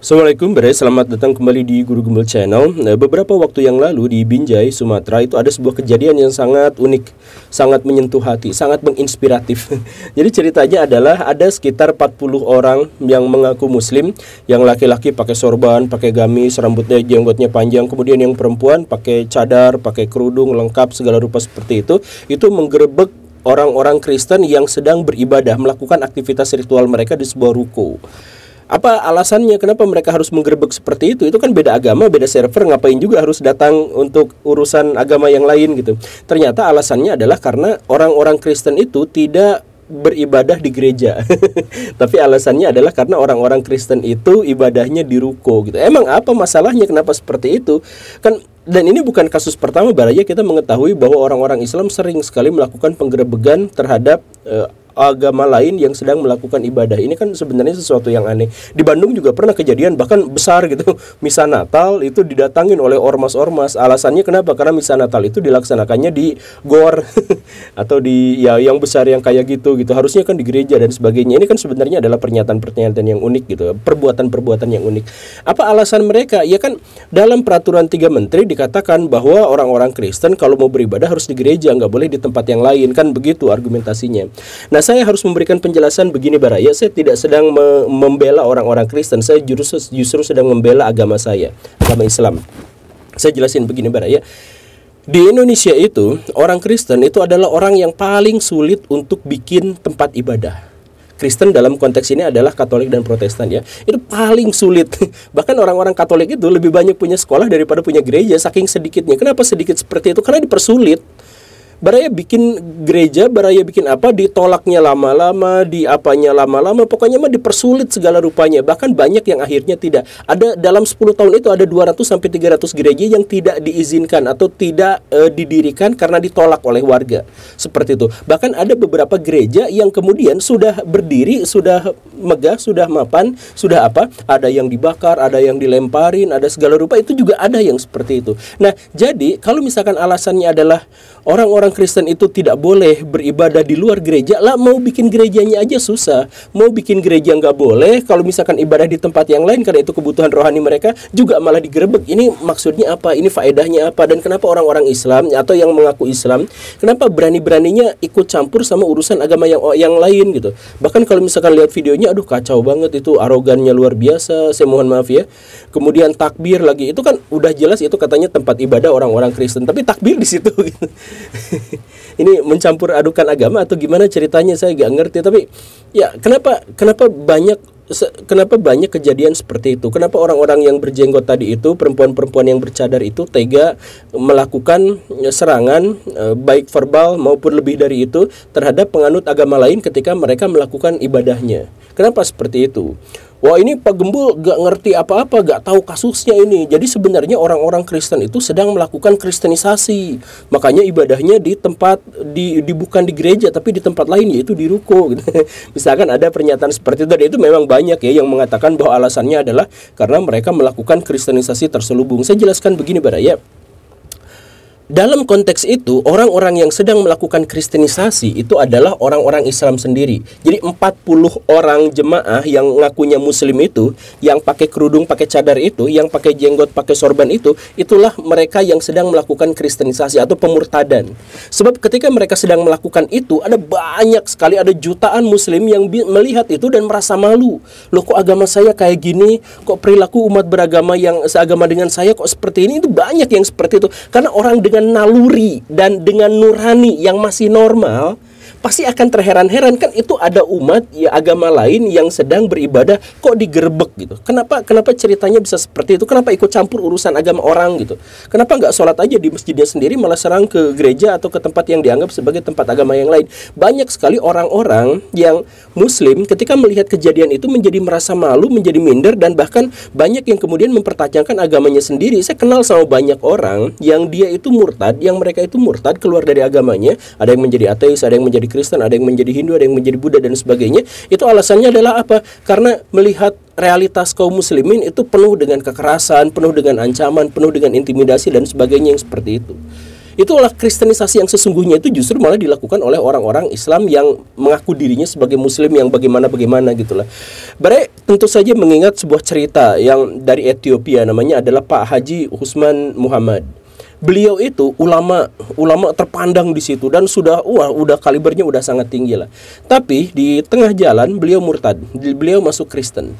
Assalamualaikum Bre, selamat datang kembali di Guru Gembel Channel nah, Beberapa waktu yang lalu di Binjai, Sumatera itu ada sebuah kejadian yang sangat unik Sangat menyentuh hati, sangat menginspiratif Jadi ceritanya adalah ada sekitar 40 orang yang mengaku muslim Yang laki-laki pakai sorban, pakai gamis, rambutnya jenggotnya panjang Kemudian yang perempuan pakai cadar, pakai kerudung, lengkap segala rupa seperti itu Itu menggerebek orang-orang Kristen yang sedang beribadah Melakukan aktivitas ritual mereka di sebuah ruko apa alasannya kenapa mereka harus menggerbek seperti itu itu kan beda agama beda server ngapain juga harus datang untuk urusan agama yang lain gitu ternyata alasannya adalah karena orang-orang Kristen itu tidak beribadah di gereja tapi alasannya adalah karena orang-orang Kristen itu ibadahnya di ruko gitu emang apa masalahnya kenapa seperti itu kan dan ini bukan kasus pertama baraya kita mengetahui bahwa orang-orang Islam sering sekali melakukan penggerebegan terhadap uh, agama lain yang sedang melakukan ibadah. Ini kan sebenarnya sesuatu yang aneh. Di Bandung juga pernah kejadian bahkan besar gitu. Misa Natal itu didatangin oleh ormas-ormas. Alasannya kenapa? Karena misa Natal itu dilaksanakannya di gor atau di ya yang besar yang kayak gitu gitu. Harusnya kan di gereja dan sebagainya. Ini kan sebenarnya adalah pernyataan-pernyataan yang unik gitu. Perbuatan-perbuatan yang unik. Apa alasan mereka? Ya kan dalam peraturan tiga menteri dikatakan bahwa orang-orang Kristen kalau mau beribadah harus di gereja, nggak boleh di tempat yang lain kan begitu argumentasinya. Nah Nah, saya harus memberikan penjelasan begini Bara ya, saya tidak sedang me membela orang-orang Kristen, saya justru justru sedang membela agama saya, agama Islam. Saya jelasin begini Bara ya, Di Indonesia itu, orang Kristen itu adalah orang yang paling sulit untuk bikin tempat ibadah. Kristen dalam konteks ini adalah Katolik dan Protestan ya. Itu paling sulit. Bahkan orang-orang Katolik itu lebih banyak punya sekolah daripada punya gereja saking sedikitnya. Kenapa sedikit seperti itu? Karena dipersulit. Baraya bikin gereja, Baraya bikin apa, ditolaknya lama-lama, di apanya lama-lama, pokoknya mah dipersulit segala rupanya. Bahkan banyak yang akhirnya tidak. Ada dalam 10 tahun itu ada 200 sampai 300 gereja yang tidak diizinkan atau tidak e, didirikan karena ditolak oleh warga. Seperti itu. Bahkan ada beberapa gereja yang kemudian sudah berdiri, sudah megah, sudah mapan, sudah apa? Ada yang dibakar, ada yang dilemparin, ada segala rupa itu juga ada yang seperti itu. Nah, jadi kalau misalkan alasannya adalah orang-orang orang Kristen itu tidak boleh beribadah di luar gereja lah mau bikin gerejanya aja susah mau bikin gereja nggak boleh kalau misalkan ibadah di tempat yang lain karena itu kebutuhan rohani mereka juga malah digerebek ini maksudnya apa ini faedahnya apa dan kenapa orang-orang Islam atau yang mengaku Islam kenapa berani-beraninya ikut campur sama urusan agama yang yang lain gitu bahkan kalau misalkan lihat videonya aduh kacau banget itu arogannya luar biasa saya mohon maaf ya kemudian takbir lagi itu kan udah jelas itu katanya tempat ibadah orang-orang Kristen tapi takbir di situ gitu ini mencampur adukan agama atau gimana ceritanya saya gak ngerti tapi ya kenapa kenapa banyak kenapa banyak kejadian seperti itu? Kenapa orang-orang yang berjenggot tadi itu, perempuan-perempuan yang bercadar itu tega melakukan eh, serangan eh, baik verbal maupun lebih dari itu terhadap penganut agama lain ketika mereka melakukan ibadahnya? Kenapa seperti itu? Wah ini Pak Gembul gak ngerti apa-apa, gak tahu kasusnya ini. Jadi sebenarnya orang-orang Kristen itu sedang melakukan kristenisasi. Makanya ibadahnya di tempat di, di bukan di gereja tapi di tempat lain yaitu di ruko. Gitu. Misalkan ada pernyataan seperti itu dan itu memang banyak ya yang mengatakan bahwa alasannya adalah karena mereka melakukan kristenisasi terselubung. Saya jelaskan begini Baraya. ya dalam konteks itu orang-orang yang sedang melakukan kristenisasi itu adalah orang-orang Islam sendiri. Jadi 40 orang jemaah yang ngakunya muslim itu, yang pakai kerudung, pakai cadar itu, yang pakai jenggot, pakai sorban itu, itulah mereka yang sedang melakukan kristenisasi atau pemurtadan. Sebab ketika mereka sedang melakukan itu, ada banyak sekali ada jutaan muslim yang melihat itu dan merasa malu. Loh kok agama saya kayak gini? Kok perilaku umat beragama yang seagama dengan saya kok seperti ini? Itu banyak yang seperti itu. Karena orang dengan dengan naluri dan dengan nurani yang masih normal pasti akan terheran-heran kan itu ada umat ya agama lain yang sedang beribadah kok digerebek gitu. Kenapa kenapa ceritanya bisa seperti itu? Kenapa ikut campur urusan agama orang gitu? Kenapa nggak sholat aja di masjidnya sendiri malah serang ke gereja atau ke tempat yang dianggap sebagai tempat agama yang lain? Banyak sekali orang-orang yang muslim ketika melihat kejadian itu menjadi merasa malu, menjadi minder dan bahkan banyak yang kemudian mempertajamkan agamanya sendiri. Saya kenal sama banyak orang yang dia itu murtad, yang mereka itu murtad keluar dari agamanya, ada yang menjadi ateis, ada yang menjadi Kristen, ada yang menjadi Hindu, ada yang menjadi Buddha dan sebagainya. Itu alasannya adalah apa? Karena melihat realitas kaum muslimin itu penuh dengan kekerasan, penuh dengan ancaman, penuh dengan intimidasi dan sebagainya yang seperti itu. Itulah kristenisasi yang sesungguhnya itu justru malah dilakukan oleh orang-orang Islam yang mengaku dirinya sebagai muslim yang bagaimana-bagaimana gitulah. Bare tentu saja mengingat sebuah cerita yang dari Ethiopia namanya adalah Pak Haji Husman Muhammad beliau itu ulama ulama terpandang di situ dan sudah wah udah kalibernya udah sangat tinggi lah. Tapi di tengah jalan beliau murtad, beliau masuk Kristen.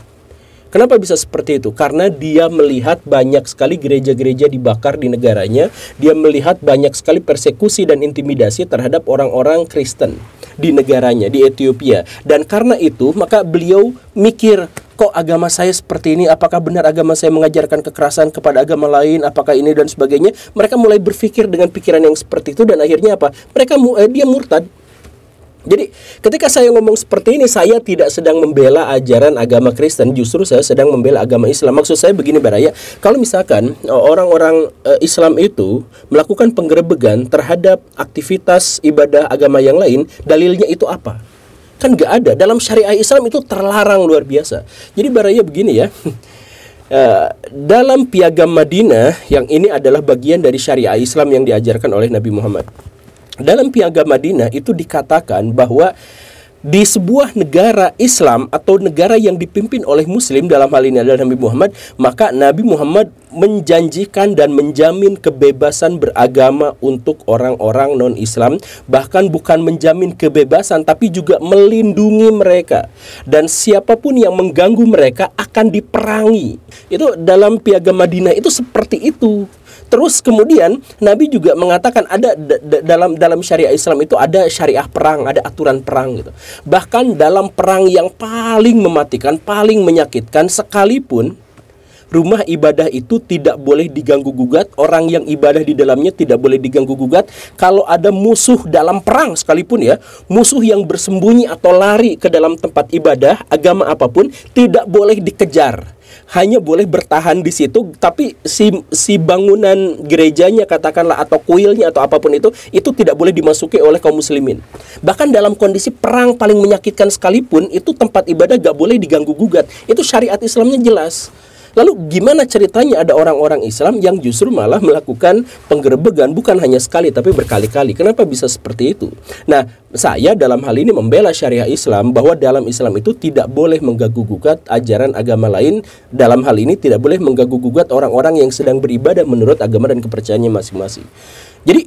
Kenapa bisa seperti itu? Karena dia melihat banyak sekali gereja-gereja dibakar di negaranya, dia melihat banyak sekali persekusi dan intimidasi terhadap orang-orang Kristen di negaranya di Ethiopia dan karena itu maka beliau mikir kok agama saya seperti ini? Apakah benar agama saya mengajarkan kekerasan kepada agama lain? Apakah ini dan sebagainya? Mereka mulai berpikir dengan pikiran yang seperti itu dan akhirnya apa? Mereka eh, dia murtad jadi ketika saya ngomong seperti ini saya tidak sedang membela ajaran agama Kristen, justru saya sedang membela agama Islam. Maksud saya begini Baraya, kalau misalkan e, orang-orang e, Islam itu melakukan penggerebegan terhadap aktivitas ibadah agama yang lain, dalilnya itu apa? Kan gak ada. Dalam syariah Islam itu terlarang luar biasa. Jadi Baraya begini ya. Uh, dalam piagam Madinah yang ini adalah bagian dari syariah Islam yang diajarkan oleh Nabi Muhammad. Dalam Piagam Madinah itu dikatakan bahwa di sebuah negara Islam atau negara yang dipimpin oleh Muslim dalam hal ini adalah Nabi Muhammad, maka Nabi Muhammad menjanjikan dan menjamin kebebasan beragama untuk orang-orang non-Islam, bahkan bukan menjamin kebebasan, tapi juga melindungi mereka. Dan siapapun yang mengganggu mereka akan diperangi. Itu dalam Piagam Madinah itu seperti itu. Terus kemudian Nabi juga mengatakan ada dalam dalam syariat Islam itu ada syariah perang, ada aturan perang gitu. Bahkan dalam perang yang paling mematikan, paling menyakitkan sekalipun rumah ibadah itu tidak boleh diganggu gugat, orang yang ibadah di dalamnya tidak boleh diganggu gugat. Kalau ada musuh dalam perang sekalipun ya, musuh yang bersembunyi atau lari ke dalam tempat ibadah agama apapun tidak boleh dikejar hanya boleh bertahan di situ tapi si si bangunan gerejanya katakanlah atau kuilnya atau apapun itu itu tidak boleh dimasuki oleh kaum muslimin bahkan dalam kondisi perang paling menyakitkan sekalipun itu tempat ibadah gak boleh diganggu gugat itu syariat Islamnya jelas Lalu gimana ceritanya ada orang-orang Islam yang justru malah melakukan penggerebegan bukan hanya sekali tapi berkali-kali? Kenapa bisa seperti itu? Nah, saya dalam hal ini membela syariah Islam bahwa dalam Islam itu tidak boleh mengganggu gugat ajaran agama lain. Dalam hal ini tidak boleh mengganggu gugat orang-orang yang sedang beribadah menurut agama dan kepercayaannya masing-masing. Jadi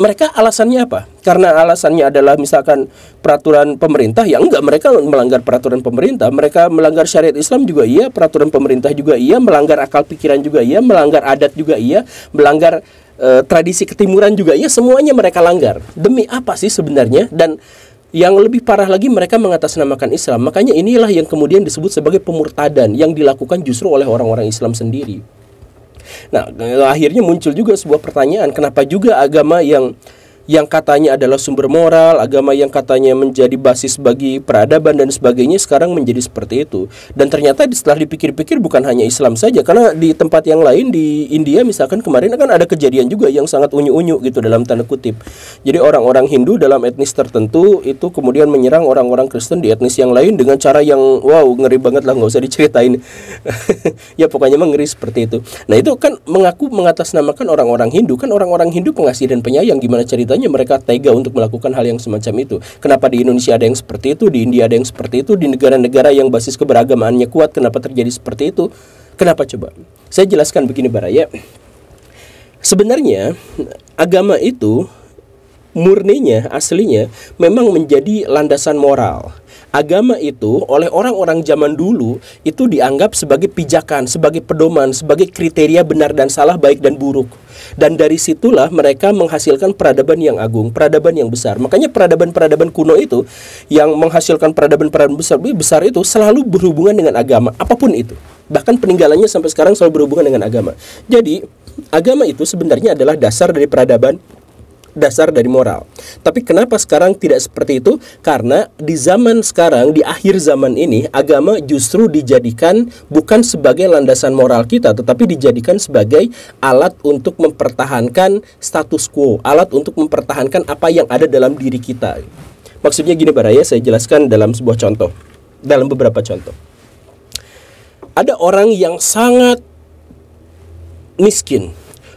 mereka alasannya apa? Karena alasannya adalah misalkan peraturan pemerintah, ya enggak mereka melanggar peraturan pemerintah, mereka melanggar syariat Islam juga iya, peraturan pemerintah juga iya, melanggar akal pikiran juga iya, melanggar adat juga iya, melanggar e, tradisi ketimuran juga iya, semuanya mereka langgar. Demi apa sih sebenarnya? Dan yang lebih parah lagi mereka mengatasnamakan Islam. Makanya inilah yang kemudian disebut sebagai pemurtadan yang dilakukan justru oleh orang-orang Islam sendiri. Nah, akhirnya muncul juga sebuah pertanyaan, kenapa juga agama yang yang katanya adalah sumber moral, agama yang katanya menjadi basis bagi peradaban dan sebagainya sekarang menjadi seperti itu. Dan ternyata setelah dipikir-pikir bukan hanya Islam saja, karena di tempat yang lain di India misalkan kemarin kan ada kejadian juga yang sangat unyu-unyu gitu dalam tanda kutip. Jadi orang-orang Hindu dalam etnis tertentu itu kemudian menyerang orang-orang Kristen di etnis yang lain dengan cara yang wow ngeri banget lah nggak usah diceritain. ya pokoknya mengeri seperti itu. Nah itu kan mengaku mengatasnamakan orang-orang Hindu kan orang-orang Hindu pengasih dan penyayang gimana cerita teganya mereka tega untuk melakukan hal yang semacam itu. Kenapa di Indonesia ada yang seperti itu, di India ada yang seperti itu, di negara-negara yang basis keberagamaannya kuat kenapa terjadi seperti itu? Kenapa coba? Saya jelaskan begini Baraya. Sebenarnya agama itu murninya aslinya memang menjadi landasan moral agama itu oleh orang-orang zaman dulu itu dianggap sebagai pijakan, sebagai pedoman, sebagai kriteria benar dan salah, baik dan buruk. Dan dari situlah mereka menghasilkan peradaban yang agung, peradaban yang besar. Makanya peradaban-peradaban kuno itu yang menghasilkan peradaban-peradaban besar besar itu selalu berhubungan dengan agama, apapun itu. Bahkan peninggalannya sampai sekarang selalu berhubungan dengan agama. Jadi, agama itu sebenarnya adalah dasar dari peradaban dasar dari moral. Tapi kenapa sekarang tidak seperti itu? Karena di zaman sekarang, di akhir zaman ini, agama justru dijadikan bukan sebagai landasan moral kita, tetapi dijadikan sebagai alat untuk mempertahankan status quo, alat untuk mempertahankan apa yang ada dalam diri kita. Maksudnya gini Pak saya jelaskan dalam sebuah contoh, dalam beberapa contoh. Ada orang yang sangat miskin,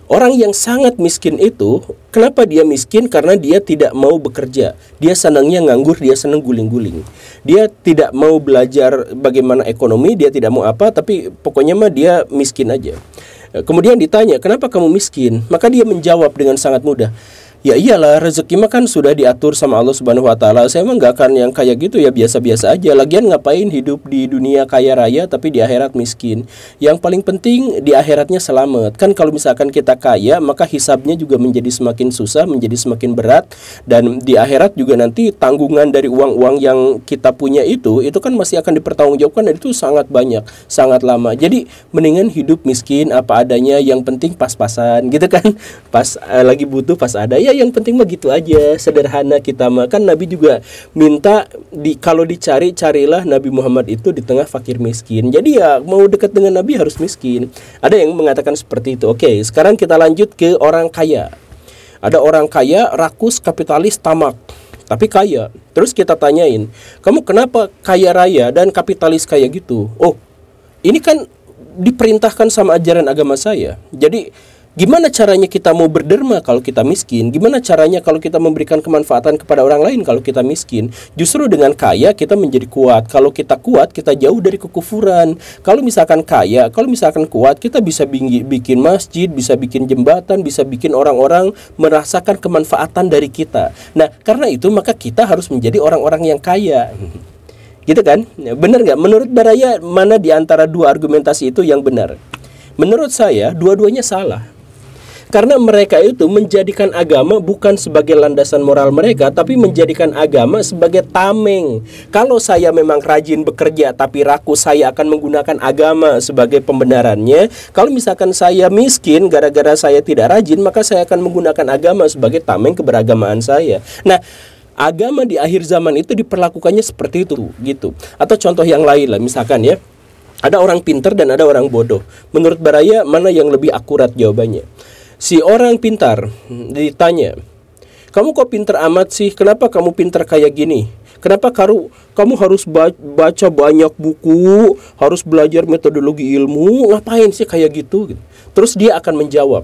Orang yang sangat miskin itu, kenapa dia miskin? Karena dia tidak mau bekerja. Dia senangnya nganggur, dia senang guling-guling. Dia tidak mau belajar bagaimana ekonomi, dia tidak mau apa, tapi pokoknya mah dia miskin aja. Kemudian ditanya, "Kenapa kamu miskin?" Maka dia menjawab dengan sangat mudah, ya iyalah rezeki mah kan sudah diatur sama Allah Subhanahu wa taala saya mah enggak akan yang kayak gitu ya biasa-biasa aja lagian ngapain hidup di dunia kaya raya tapi di akhirat miskin yang paling penting di akhiratnya selamat kan kalau misalkan kita kaya maka hisabnya juga menjadi semakin susah menjadi semakin berat dan di akhirat juga nanti tanggungan dari uang-uang yang kita punya itu itu kan masih akan dipertanggungjawabkan dan itu sangat banyak sangat lama jadi mendingan hidup miskin apa adanya yang penting pas-pasan gitu kan pas eh, lagi butuh pas ada ya yang penting mah gitu aja sederhana kita makan Nabi juga minta di kalau dicari carilah Nabi Muhammad itu di tengah fakir miskin jadi ya mau dekat dengan Nabi harus miskin ada yang mengatakan seperti itu oke sekarang kita lanjut ke orang kaya ada orang kaya rakus kapitalis tamak tapi kaya terus kita tanyain kamu kenapa kaya raya dan kapitalis kaya gitu oh ini kan diperintahkan sama ajaran agama saya jadi Gimana caranya kita mau berderma kalau kita miskin? Gimana caranya kalau kita memberikan kemanfaatan kepada orang lain kalau kita miskin? Justru dengan kaya kita menjadi kuat. Kalau kita kuat, kita jauh dari kekufuran. Kalau misalkan kaya, kalau misalkan kuat, kita bisa bikin masjid, bisa bikin jembatan, bisa bikin orang-orang merasakan kemanfaatan dari kita. Nah, karena itu maka kita harus menjadi orang-orang yang kaya gitu kan? Benar nggak? Menurut Baraya, mana di antara dua argumentasi itu yang benar? Menurut saya, dua-duanya salah. Karena mereka itu menjadikan agama bukan sebagai landasan moral mereka, tapi menjadikan agama sebagai tameng. Kalau saya memang rajin bekerja tapi raku saya akan menggunakan agama sebagai pembenarannya. Kalau misalkan saya miskin gara-gara saya tidak rajin, maka saya akan menggunakan agama sebagai tameng keberagamaan saya. Nah, agama di akhir zaman itu diperlakukannya seperti itu gitu atau contoh yang lain lah misalkan ya ada orang pinter dan ada orang bodoh menurut Baraya mana yang lebih akurat jawabannya Si orang pintar ditanya, kamu kok pintar amat sih? Kenapa kamu pintar kayak gini? Kenapa karu, kamu harus baca banyak buku, harus belajar metodologi ilmu, ngapain sih kayak gitu? Terus dia akan menjawab,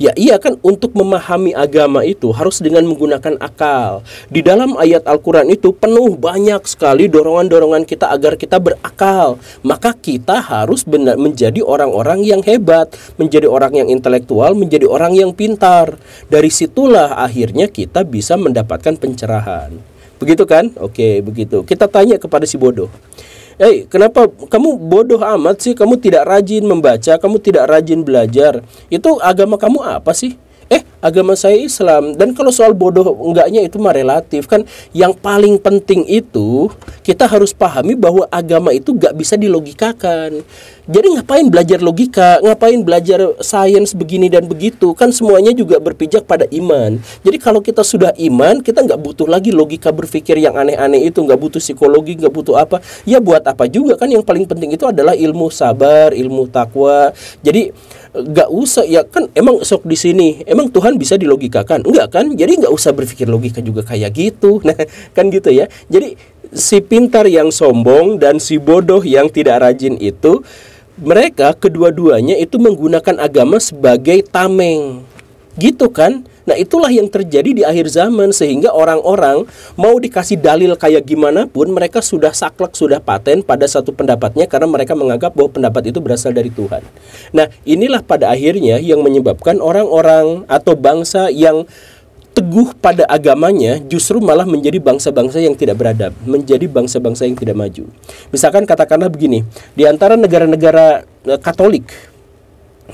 Ya iya kan untuk memahami agama itu harus dengan menggunakan akal. Di dalam ayat Al-Quran itu penuh banyak sekali dorongan-dorongan kita agar kita berakal. Maka kita harus benar menjadi orang-orang yang hebat, menjadi orang yang intelektual, menjadi orang yang pintar. Dari situlah akhirnya kita bisa mendapatkan pencerahan. Begitu kan? Oke, begitu. Kita tanya kepada si bodoh. "Eh, kenapa kamu bodoh amat sih? Kamu tidak rajin membaca, kamu tidak rajin belajar. Itu agama kamu apa sih?" agama saya Islam dan kalau soal bodoh enggaknya itu mah relatif kan yang paling penting itu kita harus pahami bahwa agama itu gak bisa dilogikakan jadi ngapain belajar logika ngapain belajar sains begini dan begitu kan semuanya juga berpijak pada iman jadi kalau kita sudah iman kita nggak butuh lagi logika berpikir yang aneh-aneh itu nggak butuh psikologi nggak butuh apa ya buat apa juga kan yang paling penting itu adalah ilmu sabar ilmu takwa jadi nggak usah ya kan emang sok di sini emang Tuhan bisa dilogikakan enggak kan jadi nggak usah berpikir logika juga kayak gitu nah kan gitu ya jadi si pintar yang sombong dan si bodoh yang tidak rajin itu mereka kedua-duanya itu menggunakan agama sebagai tameng gitu kan Nah, itulah yang terjadi di akhir zaman sehingga orang-orang mau dikasih dalil kayak gimana pun mereka sudah saklek, sudah paten pada satu pendapatnya karena mereka menganggap bahwa pendapat itu berasal dari Tuhan. Nah, inilah pada akhirnya yang menyebabkan orang-orang atau bangsa yang teguh pada agamanya justru malah menjadi bangsa-bangsa yang tidak beradab, menjadi bangsa-bangsa yang tidak maju. Misalkan katakanlah begini, di antara negara-negara eh, Katolik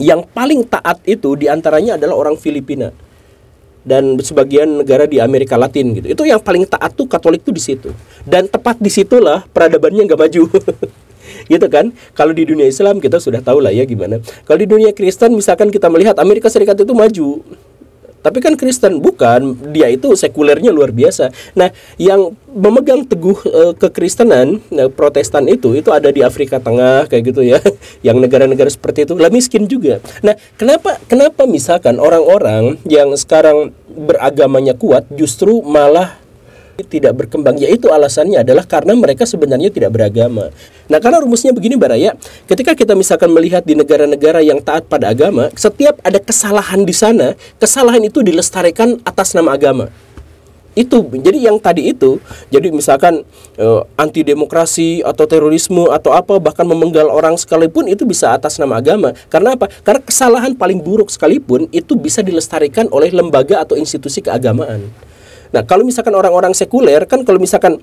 yang paling taat itu diantaranya adalah orang Filipina dan sebagian negara di Amerika Latin gitu. Itu yang paling taat tuh Katolik tuh di situ. Dan tepat di situlah peradabannya nggak maju. gitu kan kalau di dunia Islam kita sudah tahu lah ya gimana kalau di dunia Kristen misalkan kita melihat Amerika Serikat itu maju tapi kan Kristen bukan, dia itu sekulernya luar biasa. Nah, yang memegang teguh e, kekristenan e, Protestan itu itu ada di Afrika Tengah kayak gitu ya, yang negara-negara seperti itu lah miskin juga. Nah, kenapa kenapa misalkan orang-orang yang sekarang beragamanya kuat justru malah tidak berkembang yaitu alasannya adalah karena mereka sebenarnya tidak beragama. Nah, karena rumusnya begini Baraya, ketika kita misalkan melihat di negara-negara yang taat pada agama, setiap ada kesalahan di sana, kesalahan itu dilestarikan atas nama agama itu jadi yang tadi itu jadi misalkan uh, eh, anti demokrasi atau terorisme atau apa bahkan memenggal orang sekalipun itu bisa atas nama agama karena apa karena kesalahan paling buruk sekalipun itu bisa dilestarikan oleh lembaga atau institusi keagamaan Nah, kalau misalkan orang-orang sekuler kan kalau misalkan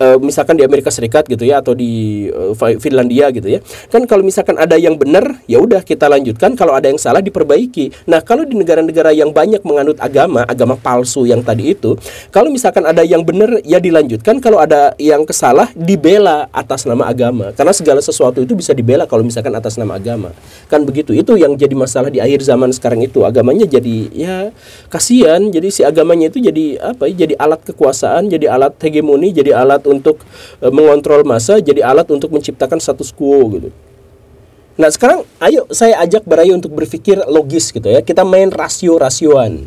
uh, misalkan di Amerika Serikat gitu ya atau di uh, Finlandia gitu ya. Kan kalau misalkan ada yang benar, ya udah kita lanjutkan, kalau ada yang salah diperbaiki. Nah, kalau di negara-negara yang banyak menganut agama, agama palsu yang tadi itu, kalau misalkan ada yang benar ya dilanjutkan, kalau ada yang kesalah dibela atas nama agama. Karena segala sesuatu itu bisa dibela kalau misalkan atas nama agama. Kan begitu. Itu yang jadi masalah di akhir zaman sekarang itu. Agamanya jadi ya kasihan, jadi si agamanya itu jadi apa? ya Jadi alat kekuasaan, jadi alat hegemoni, jadi alat untuk e, mengontrol masa jadi alat untuk menciptakan status quo gitu. Nah sekarang ayo saya ajak Baraya untuk berpikir logis gitu ya. Kita main rasio-rasioan.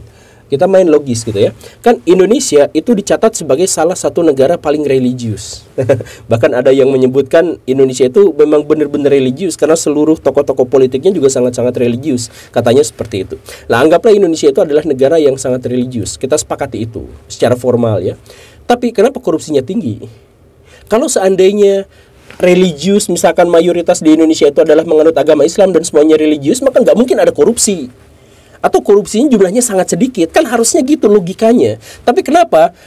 Kita main logis gitu ya. Kan Indonesia itu dicatat sebagai salah satu negara paling religius. Bahkan ada yang menyebutkan Indonesia itu memang benar-benar religius karena seluruh tokoh-tokoh politiknya juga sangat-sangat religius. Katanya seperti itu. Nah anggaplah Indonesia itu adalah negara yang sangat religius. Kita sepakati itu secara formal ya. Tapi kenapa korupsinya tinggi? Kalau seandainya religius misalkan mayoritas di Indonesia itu adalah menganut agama Islam dan semuanya religius, maka nggak mungkin ada korupsi. Atau korupsinya jumlahnya sangat sedikit. Kan harusnya gitu logikanya. Tapi kenapa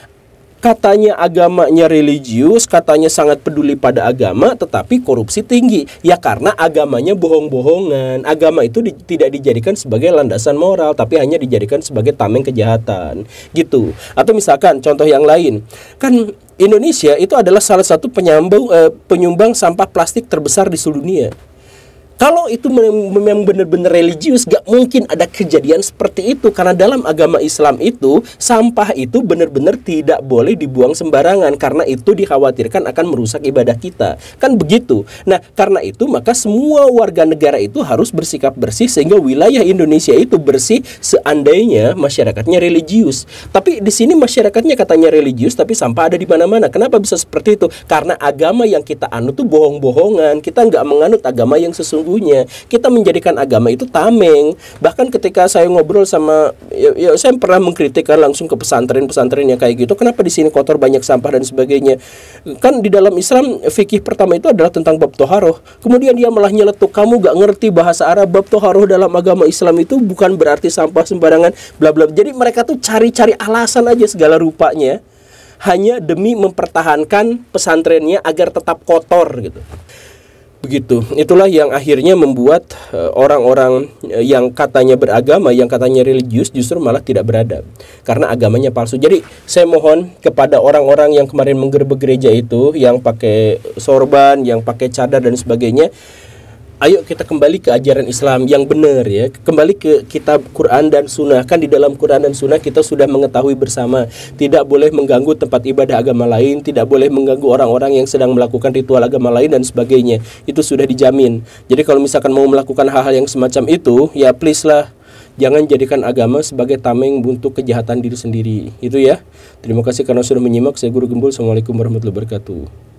katanya agamanya religius, katanya sangat peduli pada agama, tetapi korupsi tinggi. Ya karena agamanya bohong-bohongan. Agama itu di, tidak dijadikan sebagai landasan moral, tapi hanya dijadikan sebagai tameng kejahatan. Gitu. Atau misalkan contoh yang lain, kan Indonesia itu adalah salah satu penyambung, eh, penyumbang sampah plastik terbesar di seluruh dunia. Kalau itu memang benar-benar religius, gak mungkin ada kejadian seperti itu. Karena dalam agama Islam itu, sampah itu benar-benar tidak boleh dibuang sembarangan. Karena itu dikhawatirkan akan merusak ibadah kita. Kan begitu. Nah, karena itu maka semua warga negara itu harus bersikap bersih sehingga wilayah Indonesia itu bersih seandainya masyarakatnya religius. Tapi di sini masyarakatnya katanya religius, tapi sampah ada di mana-mana. Kenapa bisa seperti itu? Karena agama yang kita anut tuh bohong-bohongan. Kita nggak menganut agama yang sesungguhnya sesungguhnya. Kita menjadikan agama itu tameng. Bahkan ketika saya ngobrol sama ya, ya saya pernah mengkritikkan langsung ke pesantren-pesantren yang kayak gitu. Kenapa di sini kotor banyak sampah dan sebagainya? Kan di dalam Islam fikih pertama itu adalah tentang bab toharoh. Kemudian dia malah nyeletuk kamu gak ngerti bahasa Arab bab toharoh dalam agama Islam itu bukan berarti sampah sembarangan bla bla. Jadi mereka tuh cari-cari alasan aja segala rupanya hanya demi mempertahankan pesantrennya agar tetap kotor gitu. Begitu. Itulah yang akhirnya membuat eh, orang-orang uh, yang katanya beragama, yang katanya religius justru malah tidak beradab karena agamanya palsu. Jadi saya mohon kepada orang-orang yang kemarin menggerbek gereja itu yang pakai sorban, yang pakai cadar dan sebagainya ayo kita kembali ke ajaran Islam yang benar ya kembali ke kitab Quran dan Sunnah kan di dalam Quran dan Sunnah kita sudah mengetahui bersama tidak boleh mengganggu tempat ibadah agama lain tidak boleh mengganggu orang-orang yang sedang melakukan ritual agama lain dan sebagainya itu sudah dijamin jadi kalau misalkan mau melakukan hal-hal yang semacam itu ya please lah jangan jadikan agama sebagai tameng untuk kejahatan diri sendiri. Itu ya. Terima kasih karena sudah menyimak. Saya Guru Gembul. Assalamualaikum warahmatullahi wabarakatuh.